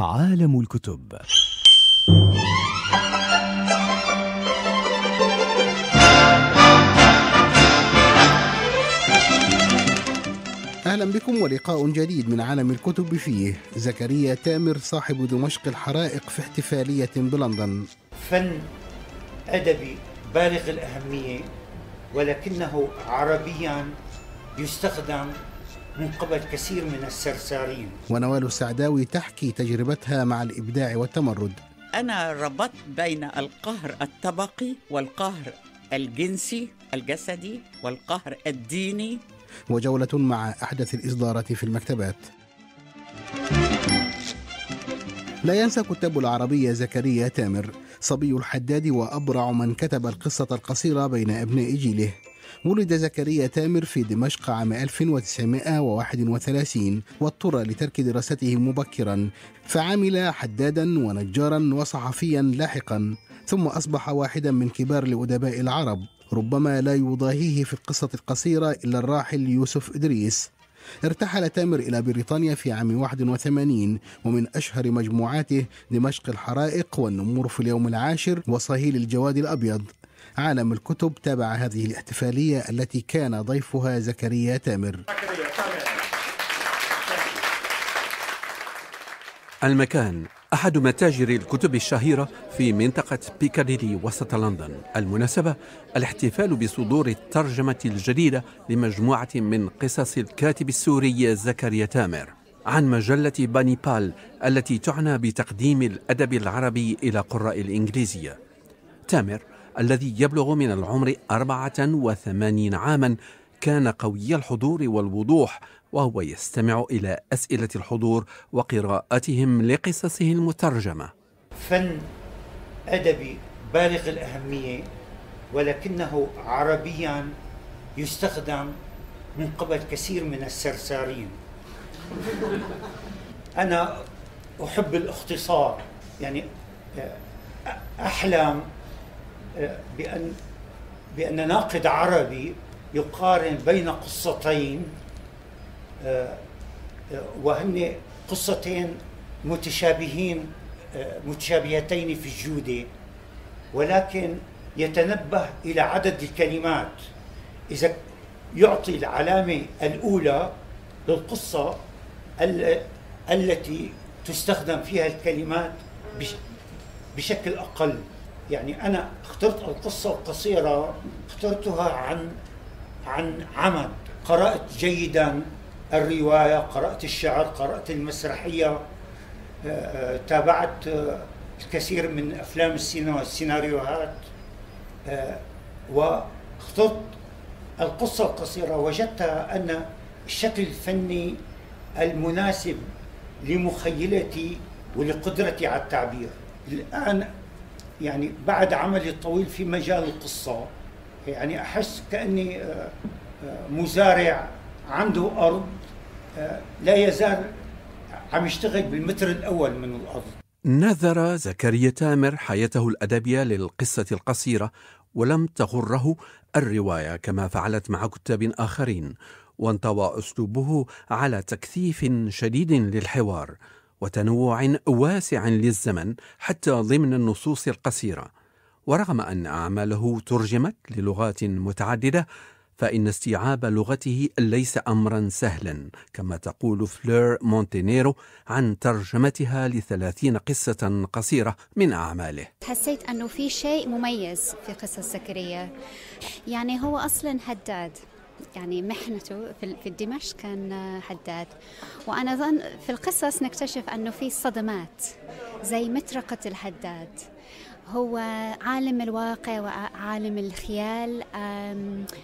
عالم الكتب أهلا بكم ولقاء جديد من عالم الكتب فيه زكريا تامر صاحب دمشق الحرائق في احتفالية بلندن فن أدبي بالغ الأهمية ولكنه عربيا يستخدم من قبل كثير من السرسارين ونوال السعداوي تحكي تجربتها مع الإبداع والتمرد أنا ربطت بين القهر الطبقي والقهر الجنسي الجسدي والقهر الديني وجولة مع أحدث الإصدارات في المكتبات لا ينسى كتاب العربية زكريا تامر صبي الحداد وأبرع من كتب القصة القصيرة بين أبناء جيله ولد زكريا تامر في دمشق عام 1931 واضطر لترك دراسته مبكرا فعمل حدادا ونجارا وصحفيا لاحقا ثم أصبح واحدا من كبار الأدباء العرب ربما لا يضاهيه في القصة القصيرة إلا الراحل يوسف إدريس ارتحل تامر إلى بريطانيا في عام 81 ومن أشهر مجموعاته دمشق الحرائق والنمور في اليوم العاشر وصهيل الجواد الأبيض عالم الكتب تابع هذه الاحتفالية التي كان ضيفها زكريا تامر المكان أحد متاجر الكتب الشهيرة في منطقة بيكاديلي وسط لندن المناسبة الاحتفال بصدور الترجمة الجديدة لمجموعة من قصص الكاتب السوري زكريا تامر عن مجلة بانيبال التي تعنى بتقديم الأدب العربي إلى قراء الإنجليزية تامر الذي يبلغ من العمر 84 عاما كان قوي الحضور والوضوح وهو يستمع إلى أسئلة الحضور وقراءتهم لقصصه المترجمة فن أدبي بالغ الأهمية ولكنه عربيا يستخدم من قبل كثير من السرسارين أنا أحب الاختصار يعني آه، أحلم بأن بأن ناقد عربي يقارن بين قصتين آه، وهن قصتين متشابهين آه، متشابهتين في الجودة ولكن يتنبه إلى عدد الكلمات إذا يعطي العلامة الأولى للقصة التي تستخدم فيها الكلمات بشكل أقل يعني أنا اخترت القصة القصيرة اخترتها عن عن عمد قرأت جيدا الرواية قرأت الشعر قرأت المسرحية آه، آه، تابعت آه، الكثير من أفلام السينما والسيناريوهات واخترت القصة القصيرة وجدت أن الشكل الفني المناسب لمخيلتي ولقدرتي على التعبير الآن يعني بعد عملي الطويل في مجال القصة يعني أحس كأني آه، آه، مزارع عنده أرض آه، لا يزال عم يشتغل بالمتر الأول من الأرض نذر زكريا تامر حياته الأدبية للقصة القصيرة ولم تغره الرواية كما فعلت مع كتاب آخرين وانطوى أسلوبه على تكثيف شديد للحوار وتنوع واسع للزمن حتى ضمن النصوص القصيره ورغم ان اعماله ترجمت للغات متعدده فان استيعاب لغته ليس امرا سهلا كما تقول فلور مونتينيرو عن ترجمتها لثلاثين قصه قصيره من اعماله حسيت انه في شيء مميز في قصص زكريا يعني هو اصلا هداد يعني محنته في دمشق كان حداد وأنا أظن في القصص نكتشف أنه في صدمات زي مطرقة الحداد هو عالم الواقع وعالم الخيال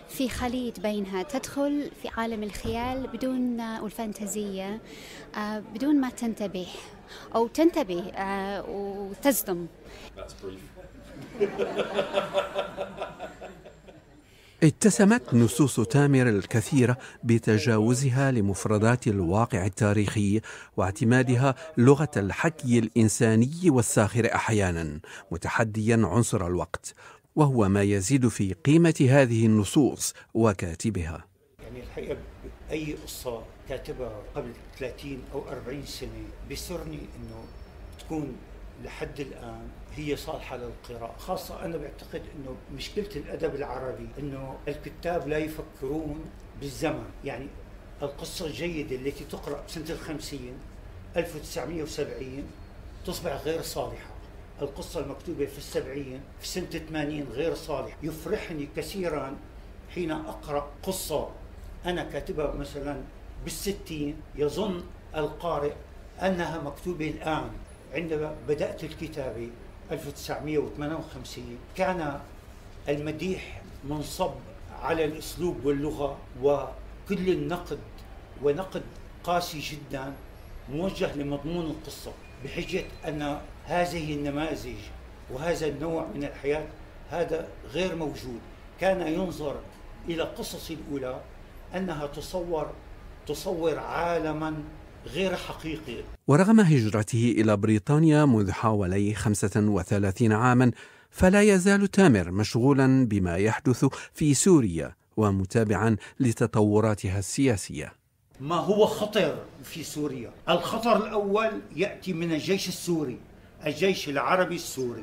في خليط بينها تدخل في عالم الخيال بدون آه، والفانتازية آه، بدون ما تنتبه أو تنتبه آه، وتصدم اتسمت نصوص تامر الكثيرة بتجاوزها لمفردات الواقع التاريخي واعتمادها لغة الحكي الإنساني والساخر أحيانا متحديا عنصر الوقت وهو ما يزيد في قيمة هذه النصوص وكاتبها يعني الحقيقة أي قصة كاتبها قبل 30 أو 40 سنة بيسرني أنه تكون لحد الآن هي صالحة للقراءة خاصة أنا بعتقد أنه مشكلة الأدب العربي أنه الكتاب لا يفكرون بالزمن يعني القصة الجيدة التي تقرأ سنة الخمسين 1970 تصبح غير صالحة القصة المكتوبة في السبعين في سنة الثمانين غير صالحة يفرحني كثيرا حين أقرأ قصة أنا كاتبها مثلا بالستين يظن القارئ أنها مكتوبة الآن عندما بدأت الكتابة 1958 كان المديح منصب على الاسلوب واللغه وكل النقد ونقد قاسي جدا موجه لمضمون القصه بحجه ان هذه النماذج وهذا النوع من الحياه هذا غير موجود كان ينظر الى قصص الاولى انها تصور تصور عالما غير حقيقي ورغم هجرته إلى بريطانيا منذ حوالي 35 عاما فلا يزال تامر مشغولا بما يحدث في سوريا ومتابعا لتطوراتها السياسية ما هو خطر في سوريا الخطر الأول يأتي من الجيش السوري الجيش العربي السوري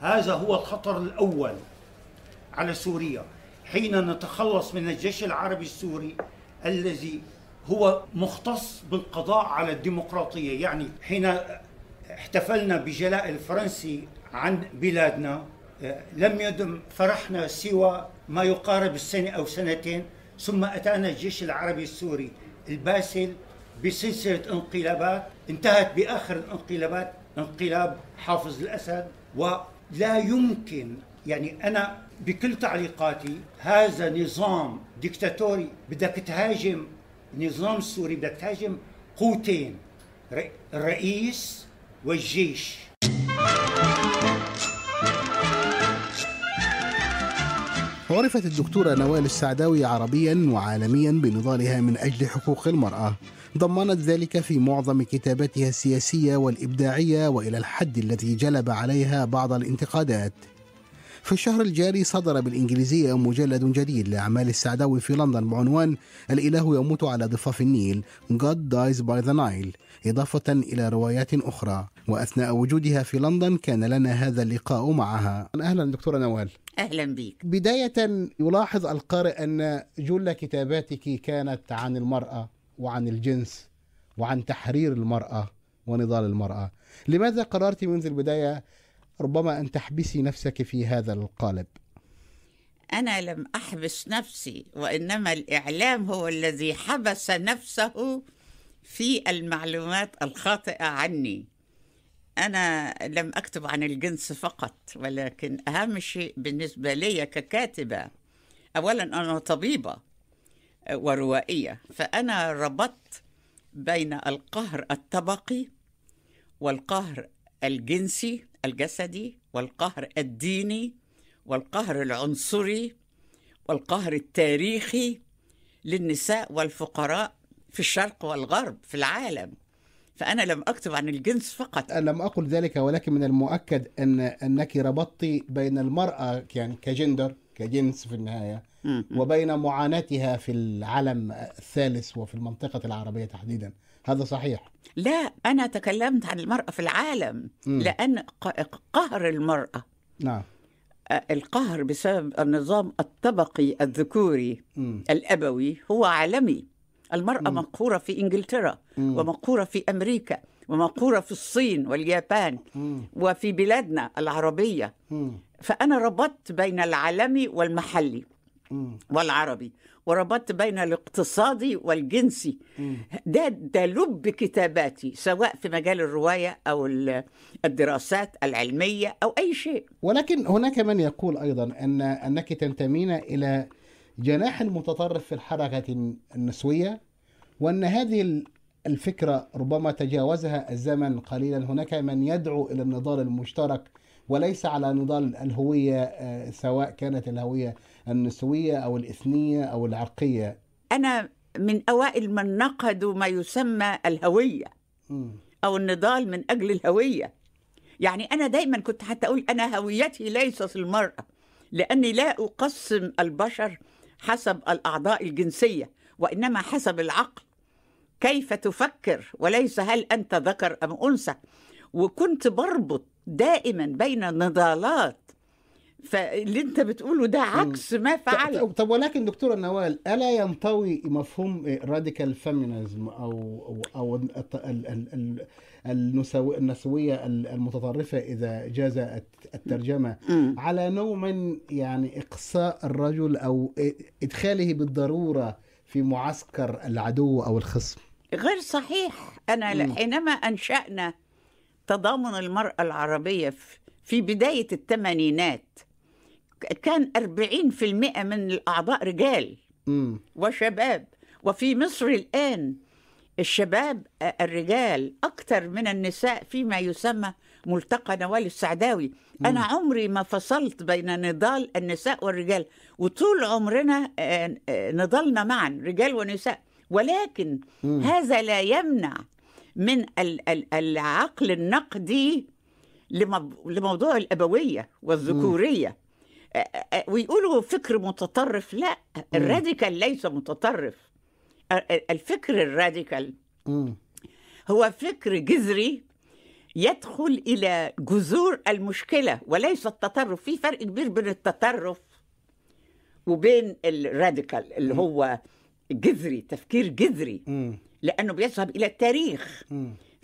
هذا هو الخطر الأول على سوريا حين نتخلص من الجيش العربي السوري الذي هو مختص بالقضاء على الديمقراطيه يعني حين احتفلنا بجلاء الفرنسي عن بلادنا آه، لم يدم فرحنا سوى ما يقارب السنه او سنتين ثم اتانا الجيش العربي السوري الباسل بسلسله انقلابات انتهت باخر الانقلابات انقلاب حافظ الاسد ولا يمكن يعني انا بكل تعليقاتي هذا نظام ديكتاتوري بدك تهاجم نظام سوري بدها تهاجم قوتين الرئيس والجيش عرفت الدكتورة نوال السعداوي عربيا وعالميا بنضالها من أجل حقوق المرأة ضمنت ذلك في معظم كتاباتها السياسية والإبداعية وإلى الحد الذي جلب عليها بعض الانتقادات في الشهر الجاري صدر بالإنجليزية مجلد جديد لأعمال السعداوي في لندن بعنوان الإله يموت على ضفاف النيل God Dies by the Nile إضافة إلى روايات أخرى وأثناء وجودها في لندن كان لنا هذا اللقاء معها أهلا دكتورة نوال أهلا بك بداية يلاحظ القارئ أن جل كتاباتك كانت عن المرأة وعن الجنس وعن تحرير المرأة ونضال المرأة لماذا قررت منذ البداية ربما أن تحبسي نفسك في هذا القالب أنا لم أحبس نفسي وإنما الإعلام هو الذي حبس نفسه في المعلومات الخاطئة عني أنا لم أكتب عن الجنس فقط ولكن أهم شيء بالنسبة لي ككاتبة أولا أنا طبيبة وروائية فأنا ربطت بين القهر الطبقي والقهر الجنسي الجسدي والقهر الديني والقهر العنصري والقهر التاريخي للنساء والفقراء في الشرق والغرب في العالم فأنا لم أكتب عن الجنس فقط أنا لم أقل ذلك ولكن من المؤكد أن أنك ربطت بين المرأة يعني كجندر كجنس في النهاية وبين معاناتها في العالم الثالث وفي المنطقة العربية تحديدا هذا صحيح لا أنا تكلمت عن المرأة في العالم م. لأن قهر المرأة نعم القهر بسبب النظام الطبقي الذكوري م. الأبوي هو عالمي المرأة م. مقهورة في إنجلترا م. ومقهورة في أمريكا ومقهورة في الصين واليابان م. وفي بلادنا العربية م. فأنا ربطت بين العالمي والمحلي م. والعربي وربطت بين الاقتصادي والجنسي ده ده لب كتاباتي سواء في مجال الروايه او الدراسات العلميه او اي شيء ولكن هناك من يقول ايضا ان انك تنتمين الى جناح متطرف في الحركه النسويه وان هذه الفكره ربما تجاوزها الزمن قليلا هناك من يدعو الى النضال المشترك وليس على نضال الهويه آه، سواء كانت الهويه النسوية أو الإثنية أو العرقية أنا من أوائل من نقدوا ما يسمى الهوية أو النضال من أجل الهوية يعني أنا دايما كنت حتى أقول أنا هويتي ليست المرأة لأني لا أقسم البشر حسب الأعضاء الجنسية وإنما حسب العقل كيف تفكر وليس هل أنت ذكر أم أنثى وكنت بربط دائما بين نضالات فاللي انت بتقوله ده عكس ما فعل طب ولكن دكتوره نوال الا ينطوي مفهوم راديكال فيمينيزم او او, أو النسويه المتطرفه اذا جاز الترجمه على نوع من يعني اقصاء الرجل او ادخاله بالضروره في معسكر العدو او الخصم غير صحيح انا حينما انشانا تضامن المراه العربيه في بدايه الثمانينات كان 40% من الأعضاء رجال م. وشباب وفي مصر الآن الشباب آه، الرجال أكثر من النساء فيما يسمى ملتقى نوال السعداوي م. أنا عمري ما فصلت بين نضال النساء والرجال وطول عمرنا آه، آه، نضلنا معا رجال ونساء ولكن م. هذا لا يمنع من العقل النقدي لموضوع الأبوية والذكورية م. ويقولوا فكر متطرف لا الراديكال ليس متطرف الفكر الراديكال هو فكر جذري يدخل الى جذور المشكله وليس التطرف في فرق كبير بين التطرف وبين الراديكال اللي هو جذري تفكير جذري لانه بيذهب الى التاريخ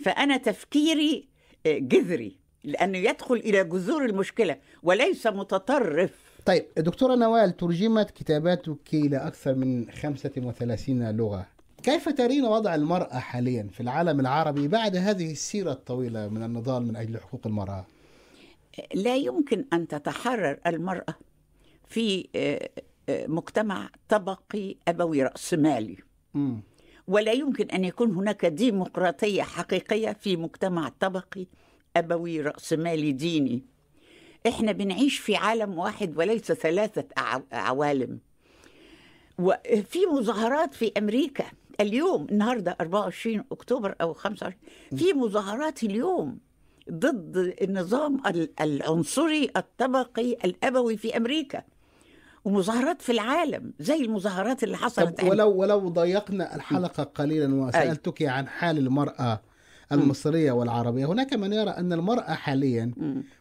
فانا تفكيري آه، جذري لأنه يدخل إلى جذور المشكلة وليس متطرف طيب دكتورة نوال ترجمت كتاباتك إلى أكثر من 35 لغة كيف ترين وضع المرأة حاليا في العالم العربي بعد هذه السيرة الطويلة من النضال من أجل حقوق المرأة؟ لا يمكن أن تتحرر المرأة في آه، آه، مجتمع طبقي أبوي رأسمالي م. ولا يمكن أن يكون هناك ديمقراطية حقيقية في مجتمع طبقي أبوي رأسمالي ديني إحنا بنعيش في عالم واحد وليس ثلاثة عوالم وفي مظاهرات في أمريكا اليوم النهاردة 24 أكتوبر أو 25 في مظاهرات اليوم ضد النظام العنصري الطبقي الأبوي في أمريكا ومظاهرات في العالم زي المظاهرات اللي حصلت ولو ولو ضيقنا الحلقة قليلا وسألتك عن حال المرأة المصرية والعربية هناك من يرى أن المرأة حاليا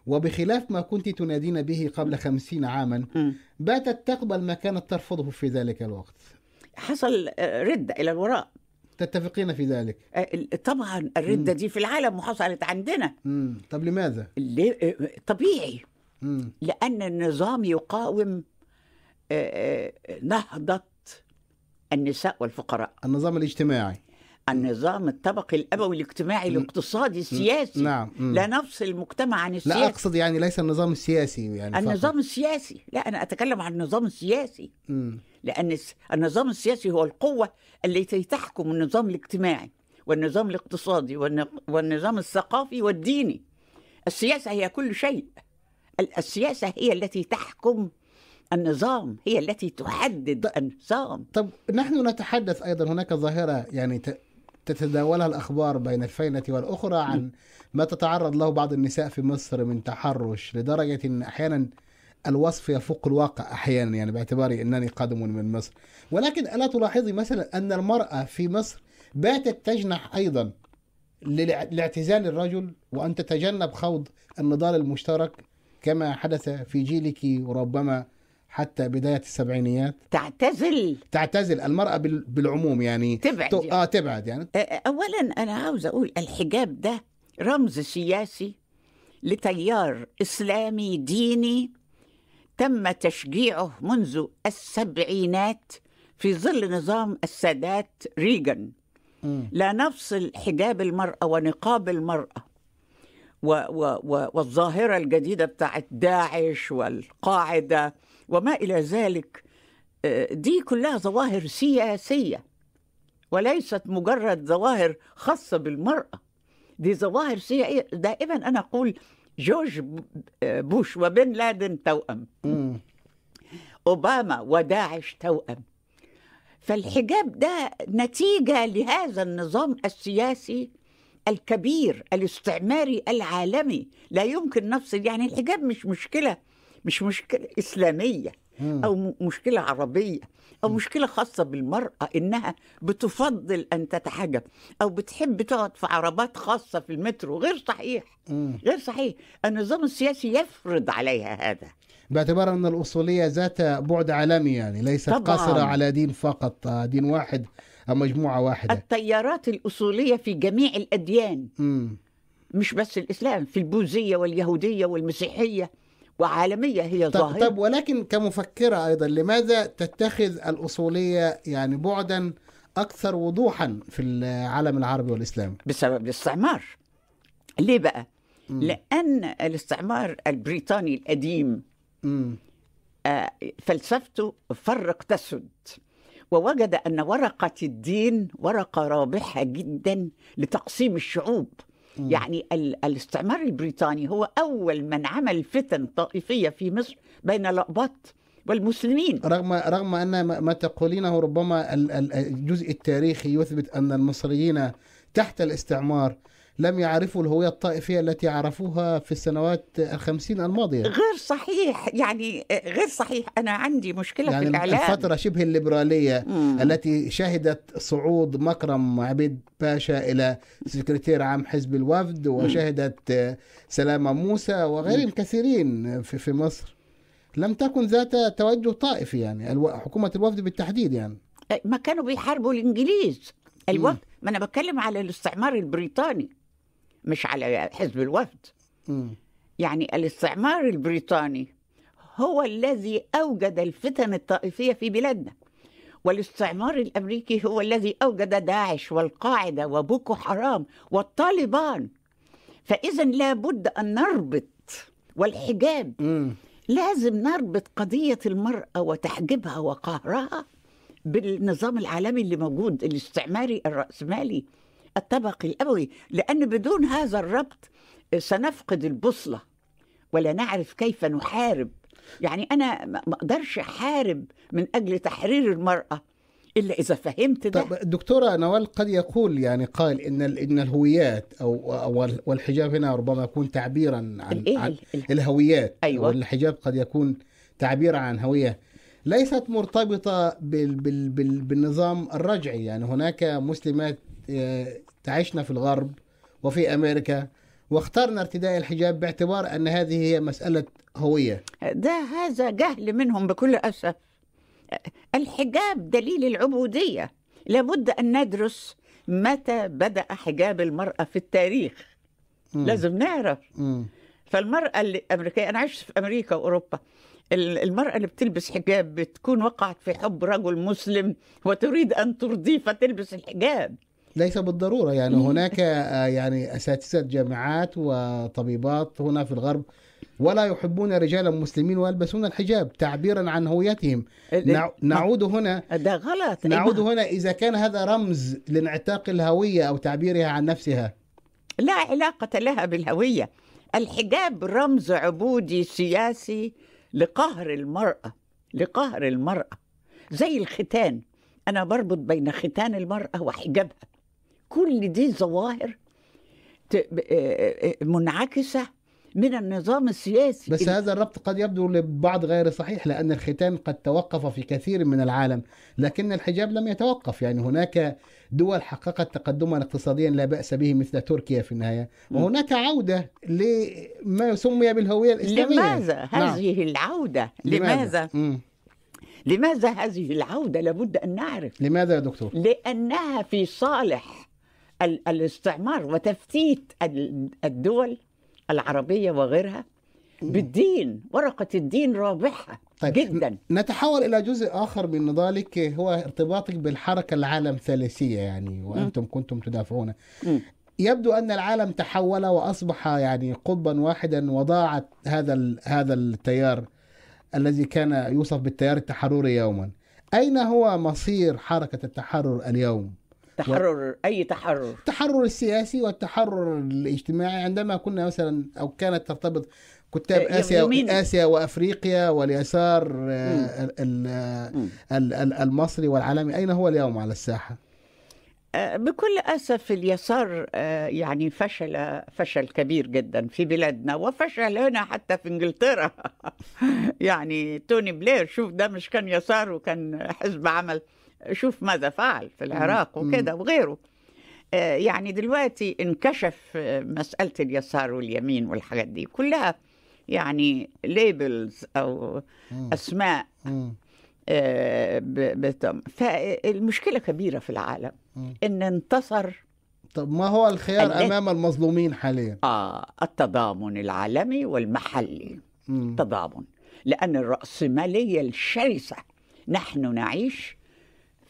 وبخلاف ما كنت تنادين به قبل خمسين عاما باتت تقبل ما كانت ترفضه في ذلك الوقت حصل آه، ردة إلى الوراء تتفقين في ذلك آه، طبعا الردة دي في العالم وحصلت عندنا طب لماذا؟ آه، طبيعي لأن النظام يقاوم نهضة النساء والفقراء النظام الاجتماعي النظام الطبقي الابوي الاجتماعي الاقتصادي السياسي نعم لا نفصل المجتمع عن السياسه لا اقصد يعني ليس النظام السياسي يعني النظام فقط. السياسي لا انا اتكلم عن النظام السياسي م. لان النظام السياسي هو القوه التي تحكم النظام الاجتماعي والنظام الاقتصادي والنظام الثقافي والديني السياسه هي كل شيء السياسه هي التي تحكم النظام هي التي تحدد طيب، النظام طب نحن نتحدث ايضا هناك ظاهره يعني تتداولها الأخبار بين الفينة والأخرى عن نعم. ما تتعرض له بعض النساء في مصر من تحرش لدرجة أن أحيانا الوصف يفوق الواقع أحيانا يعني باعتباري أنني قادم من مصر ولكن ألا تلاحظي مثلا أن المرأة في مصر باتت تجنح أيضا لاعتزال الرجل وأن تتجنب خوض النضال المشترك كما حدث في جيلك وربما حتى بداية السبعينيات تعتزل تعتزل المرأة بالعموم يعني تبعد تو... يعني. آه تبعد يعني أولا أنا عاوز أقول الحجاب ده رمز سياسي لتيار إسلامي ديني تم تشجيعه منذ السبعينات في ظل نظام السادات ريغان لا نفصل حجاب المرأة ونقاب المرأة و و و والظاهرة الجديدة بتاعت داعش والقاعدة وما إلى ذلك آه، دي كلها ظواهر سياسية وليست مجرد ظواهر خاصة بالمرأة دي ظواهر سياسية دائما أنا أقول جورج آه، بوش وبن لادن توأم أوباما وداعش توأم فالحجاب ده نتيجة لهذا النظام السياسي الكبير الاستعماري العالمي لا يمكن نفصل يعني الحجاب مش مشكلة مش مشكله اسلاميه او مشكله عربيه او مشكله خاصه بالمراه انها بتفضل ان تتحجب او بتحب تقعد في عربات خاصه في المترو غير صحيح غير صحيح النظام السياسي يفرض عليها هذا باعتبار ان الاصوليه ذات بعد عالمي يعني ليست قاصره على دين فقط دين واحد او مجموعه واحده التيارات الاصوليه في جميع الاديان مش بس الاسلام في البوذيه واليهوديه والمسيحيه وعالمية هي ظاهرة طب, طب ولكن كمفكرة أيضا لماذا تتخذ الأصولية يعني بعدا أكثر وضوحا في العالم العربي والإسلامي بسبب الاستعمار ليه بقى؟ م. لأن الاستعمار البريطاني القديم م. آه، فلسفته فرق تسد ووجد أن ورقة الدين ورقة رابحة جدا لتقسيم الشعوب يعني الاستعمار البريطاني هو أول من عمل فتن طائفية في مصر بين الأقباط والمسلمين رغم رغم ان ما تقولينه ربما الجزء التاريخي يثبت ان المصريين تحت الاستعمار لم يعرفوا الهوية الطائفية التي عرفوها في السنوات الخمسين الماضية غير صحيح يعني غير صحيح أنا عندي مشكلة يعني في الإعلام الفترة شبه الليبرالية مم. التي شهدت صعود مكرم عبيد باشا إلى سكرتير عام حزب الوفد وشهدت سلامة موسى وغيرهم كثيرين في, في مصر لم تكن ذات توجه طائفي يعني حكومة الوفد بالتحديد يعني ما كانوا بيحاربوا الإنجليز الوفد ما أنا بتكلم على الاستعمار البريطاني مش على حزب الوفد م. يعني الاستعمار البريطاني هو الذي أوجد الفتن الطائفية في بلادنا والاستعمار الأمريكي هو الذي أوجد داعش والقاعدة وبوكو حرام والطالبان فإذا لابد أن نربط والحجاب م. لازم نربط قضية المرأة وتحجيبها وقهرها بالنظام العالمي اللي موجود الاستعماري الرأسمالي الطبقي الأبوي لأن بدون هذا الربط آه، سنفقد البوصلة ولا نعرف كيف نحارب يعني أنا ما أقدرش أحارب من أجل تحرير المرأة الا اذا فهمت ده طب الدكتوره نوال قد يقول يعني قال ان ان الهويات او, والحجاب هنا ربما يكون تعبيرا عن, عن الهويات ايوه والحجاب قد يكون تعبيرا عن هويه ليست مرتبطه بال بال بال بالنظام الرجعي يعني هناك مسلمات آه، تعيشنا في الغرب وفي امريكا واخترنا ارتداء الحجاب باعتبار ان هذه هي مساله هويه. ده هذا جهل منهم بكل اسف. الحجاب دليل العبوديه، لابد ان ندرس متى بدا حجاب المراه في التاريخ. م. لازم نعرف. م. فالمراه الامريكيه انا عشت في امريكا واوروبا. المرأة اللي بتلبس حجاب بتكون وقعت في حب رجل مسلم وتريد أن ترضيه فتلبس الحجاب ليس بالضروره يعني هناك آه، يعني اساتذه جامعات وطبيبات هنا في الغرب ولا يحبون رجالا مسلمين ويلبسون الحجاب تعبيرا عن هويتهم نعود هنا ده غلط نعود هنا اذا كان هذا رمز لانعتاق الهويه او تعبيرها عن نفسها لا علاقه لها بالهويه الحجاب رمز عبودي سياسي لقهر المراه لقهر المراه زي الختان انا بربط بين ختان المراه وحجابها كل دي ظواهر آه، آه، آه، منعكسه من النظام السياسي بس هذا الربط قد يبدو لبعض غير صحيح لأن الختان قد توقف في كثير من العالم لكن الحجاب لم يتوقف يعني هناك دول حققت تقدما اقتصاديا لا بأس به مثل تركيا في النهاية وهناك عودة لما سمي بالهوية الإسلامية لماذا نعم. هذه نعم. العودة لماذا, لماذا؟ لماذا هذه العودة لابد أن نعرف لماذا يا دكتور لأنها في صالح الاستعمار وتفتيت الدول العربيه وغيرها بالدين ورقة الدين رابحة طيب جدا نتحول إلى جزء آخر من ذلك هو ارتباطك بالحركة العالم ثلاثية يعني وأنتم كنتم تدافعون يبدو أن العالم تحول وأصبح يعني قطبا واحدا وضاعت هذا هذا التيار الذي كان يوصف بالتيار التحرري يوما أين هو مصير حركة التحرر اليوم؟ تحرر اي تحرر التحرر السياسي والتحرر الاجتماعي عندما كنا مثلا او كانت ترتبط كتاب اسيا يمين. اسيا وافريقيا واليسار آه، المصري والعالمي اين هو اليوم على الساحه؟ آه، بكل اسف اليسار آه، يعني فشل فشل كبير جدا في بلادنا وفشل هنا حتى في انجلترا يعني توني بلير شوف ده مش كان يسار وكان حزب عمل شوف ماذا فعل في العراق وكده وغيره آه، يعني دلوقتي انكشف مسألة اليسار واليمين والحاجات دي كلها يعني ليبلز أو أسماء آه، فالمشكلة كبيرة في العالم إن انتصر طب ما هو الخيار أمام المظلومين حاليا؟ آه التضامن العالمي والمحلي تضامن لأن الرأسمالية الشرسة نحن نعيش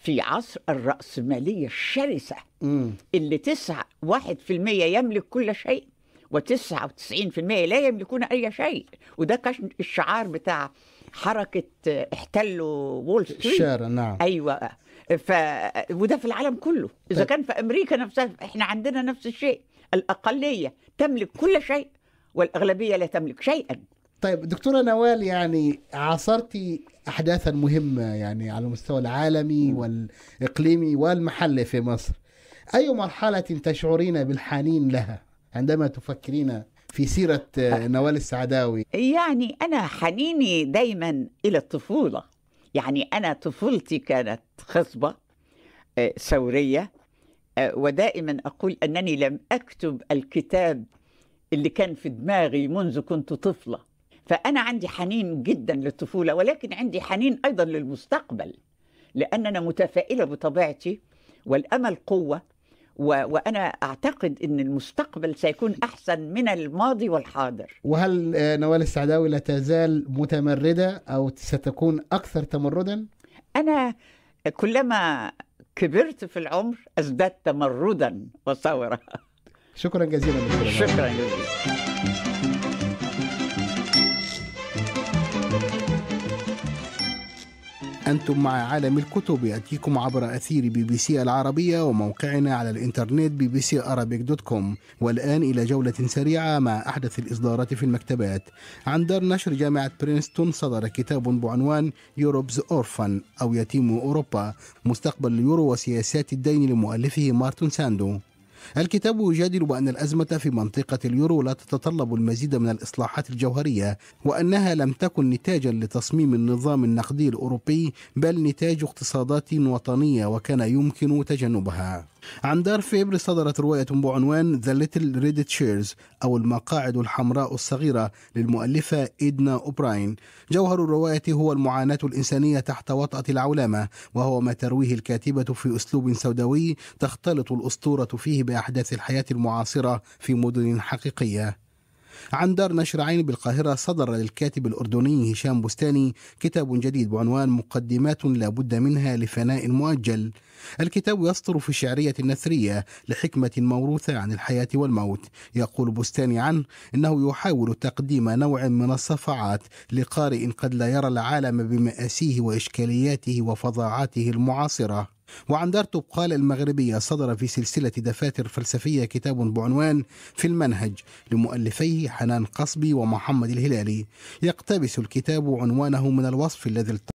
في عصر الرأسمالية الشرسة مم. اللي تسعة واحد في المية يملك كل شيء وتسعة وتسعين في المية لا يملكون أي شيء وده كان الشعار بتاع حركة احتلوا وول ستريت الشارع نعم أيوة ف... وده في العالم كله إذا طيب. كان في أمريكا نفسها إحنا عندنا نفس الشيء الأقلية تملك كل شيء والأغلبية لا تملك شيئا طيب دكتوره نوال يعني عاصرتي احداثا مهمه يعني على المستوى العالمي والاقليمي والمحلي في مصر اي مرحله تشعرين بالحنين لها عندما تفكرين في سيره نوال السعداوي يعني انا حنيني دايما الى الطفوله يعني انا طفولتي كانت خصبه ثوريه آه، آه، ودائما اقول انني لم اكتب الكتاب اللي كان في دماغي منذ كنت طفله فأنا عندي حنين جدا للطفولة ولكن عندي حنين أيضا للمستقبل لأن أنا متفائلة بطبيعتي والأمل قوة و... وأنا أعتقد أن المستقبل سيكون أحسن من الماضي والحاضر وهل نوال السعداوي لا تزال متمردة أو ستكون أكثر تمردا؟ أنا كلما كبرت في العمر ازددت تمردا وثورة شكرا جزيلا شكرا جزيلا أنتم مع عالم الكتب يأتيكم عبر أثير بي بي سي العربية وموقعنا على الإنترنت بي بي سي أرابيك دوت كوم والآن إلى جولة سريعة مع أحدث الإصدارات في المكتبات عن دار نشر جامعة برينستون صدر كتاب بعنوان يوروبز أورفان أو يتيم أوروبا مستقبل اليورو وسياسات الدين لمؤلفه مارتن ساندو الكتاب يجادل بأن الأزمة في منطقة اليورو لا تتطلب المزيد من الإصلاحات الجوهرية وأنها لم تكن نتاجا لتصميم النظام النقدي الأوروبي بل نتاج اقتصادات وطنية وكان يمكن تجنبها عن دار فيبر صدرت رواية بعنوان ذا ليتل ريد تشيرز أو المقاعد الحمراء الصغيرة للمؤلفة إدنا أوبراين جوهر الرواية هو المعاناة الإنسانية تحت وطأة العولمة وهو ما ترويه الكاتبة في أسلوب سوداوي تختلط الأسطورة فيه بأحداث الحياة المعاصرة في مدن حقيقية عن دار نشر عين بالقاهرة صدر للكاتب الأردني هشام بستاني كتاب جديد بعنوان مقدمات لا بد منها لفناء مؤجل الكتاب يسطر في الشعرية النثرية لحكمة موروثة عن الحياة والموت يقول بستاني عنه إنه يحاول تقديم نوع من الصفعات لقارئ قد لا يرى العالم بمآسيه وإشكالياته وفظاعاته المعاصرة وعن دارتب قال المغربية صدر في سلسلة دفاتر فلسفية كتاب بعنوان في المنهج لمؤلفيه حنان قصبي ومحمد الهلالي يقتبس الكتاب عنوانه من الوصف الذي